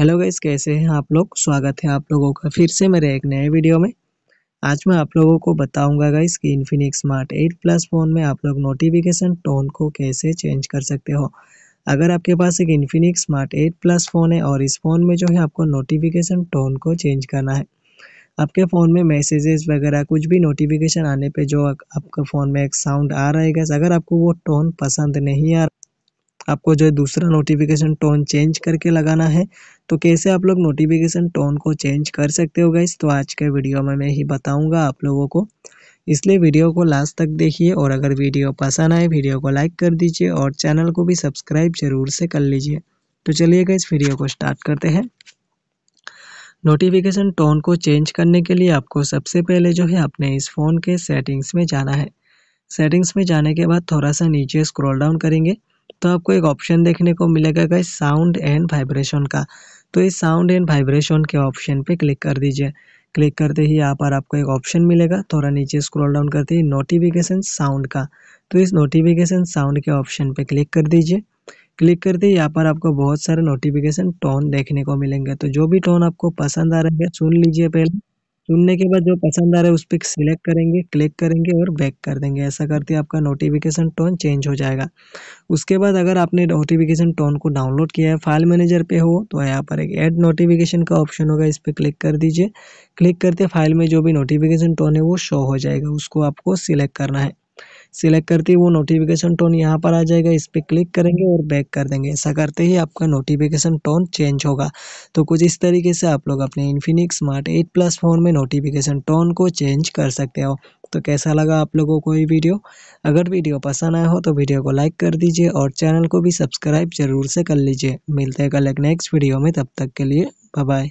hello guys कैसे हैं आप लोग स्वागत है आप लोगों का फिर से मेरे एक नए वीडियो में आज मैं आप लोगों को बताऊंगा गाइस कि इन्फिनिक्स स्मार्ट 8 प्लस फ़ोन में आप लोग नोटिफिकेशन टोन को कैसे चेंज कर सकते हो अगर आपके पास एक इन्फिनिक स्मार्ट 8 प्लस फ़ोन है और इस फ़ोन में जो है आपको नोटिफिकेशन टोन को चेंज करना है आपके फ़ोन में मैसेजेस वगैरह कुछ भी नोटिफिकेशन आने पर जो आपके फ़ोन में एक साउंड आ रहा है गैस अगर आपको वो टोन पसंद नहीं आ आपको जो है दूसरा नोटिफिकेशन टोन चेंज करके लगाना है तो कैसे आप लोग नोटिफिकेशन टोन को चेंज कर सकते हो गाइस तो आज के वीडियो में मैं ही बताऊँगा आप लोगों को इसलिए वीडियो को लास्ट तक देखिए और अगर वीडियो पसंद आए वीडियो को लाइक कर दीजिए और चैनल को भी सब्सक्राइब जरूर से कर लीजिए तो चलिएगा इस वीडियो को स्टार्ट करते हैं नोटिफिकेशन टोन को चेंज करने के लिए आपको सबसे पहले जो है अपने इस फ़ोन के सेटिंग्स में जाना है सेटिंग्स में जाने के बाद थोड़ा सा नीचे स्क्रॉल डाउन करेंगे तो आपको एक ऑप्शन देखने को मिलेगा गाइस साउंड एंड वाइब्रेशन का तो इस साउंड एंड वाइब्रेशन के ऑप्शन पे क्लिक कर दीजिए क्लिक करते ही यहाँ पर आपको एक ऑप्शन मिलेगा थोड़ा नीचे स्क्रॉल डाउन करते ही नोटिफिकेशन साउंड का तो इस नोटिफिकेशन साउंड के ऑप्शन पे क्लिक कर दीजिए क्लिक करते ही यहाँ पर आपको बहुत सारे नोटिफिकेशन टोन देखने को मिलेंगे तो जो भी टोन आपको पसंद आ रहा है सुन लीजिए पहले चुनने के बाद जो पसंद आ रहा है उस पर सिलेक्ट करेंगे क्लिक करेंगे और बैक कर देंगे ऐसा करते आपका नोटिफिकेशन टोन चेंज हो जाएगा उसके बाद अगर आपने नोटिफिकेशन टोन को डाउनलोड किया है फाइल मैनेजर पे हो तो यहाँ पर एक ऐड नोटिफिकेशन का ऑप्शन होगा इस पर क्लिक कर दीजिए क्लिक करते फाइल में जो भी नोटिफिकेशन टोन है वो शो हो जाएगा उसको आपको सिलेक्ट करना है सिलेक्ट करते ही वो नोटिफिकेशन टोन यहाँ पर आ जाएगा इस पर क्लिक करेंगे और बैक कर देंगे ऐसा करते ही आपका नोटिफिकेशन टोन चेंज होगा तो कुछ इस तरीके से आप लोग अपने Infinix Smart eight Plus phone में नोटिफिकेशन टोन को चेंज कर सकते हो तो कैसा लगा आप लोगों को ये वीडियो अगर वीडियो पसंद आया हो तो वीडियो को लाइक कर दीजिए और चैनल को भी सब्सक्राइब जरूर से कर लीजिए मिलते हैं कल एक नेक्स्ट वीडियो में तब तक के लिए बाय